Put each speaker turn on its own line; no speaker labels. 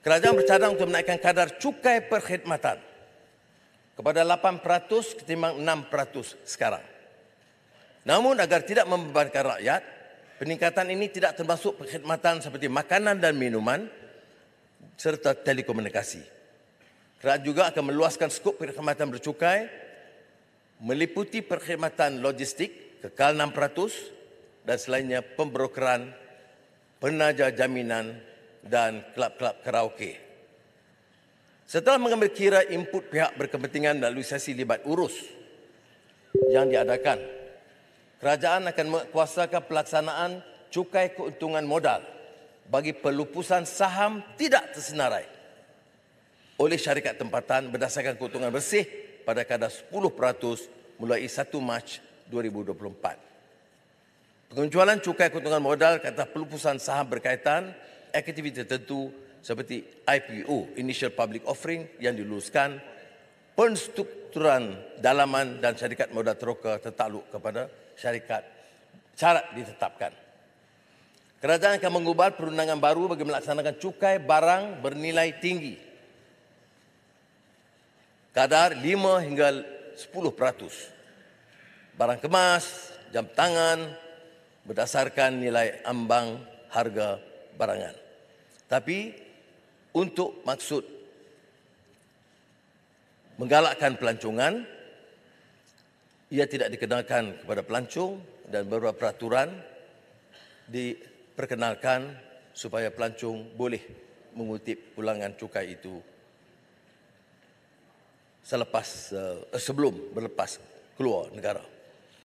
Kerajaan bercadang untuk menaikkan kadar cukai perkhidmatan kepada 8% ketimbang 6% sekarang. Namun agar tidak membebankan rakyat, peningkatan ini tidak termasuk perkhidmatan seperti makanan dan minuman serta telekomunikasi. Kerajaan juga akan meluaskan skop perkhidmatan bercukai meliputi perkhidmatan logistik kekal 6% dan selainnya pemberokeran penaja jaminan dan kelab-kelab karaoke. Setelah mengambil kira input pihak berkepentingan melalui sesi libat urus yang diadakan, kerajaan akan mengkuasakan pelaksanaan cukai keuntungan modal bagi pelupusan saham tidak tersenarai oleh syarikat tempatan berdasarkan keuntungan bersih pada kadar 10% mulai 1 Mac 2024. Penjualan cukai keuntungan modal kata pelupusan saham berkaitan aktiviti tertentu seperti IPO, Initial Public Offering yang diluluskan, penstrukturan dalaman dan syarikat modal teroka tertakluk kepada syarikat syarat ditetapkan. Kerajaan akan mengubah perundangan baru bagi melaksanakan cukai barang bernilai tinggi kadar 5 hingga 10 peratus. Barang kemas, jam tangan berdasarkan nilai ambang harga barangan. Tapi untuk maksud menggalakkan pelancongan, ia tidak dikenalkan kepada pelancong dan beberapa peraturan diperkenalkan supaya pelancong boleh mengutip pulangan cukai itu selepas eh, sebelum berlepas keluar negara.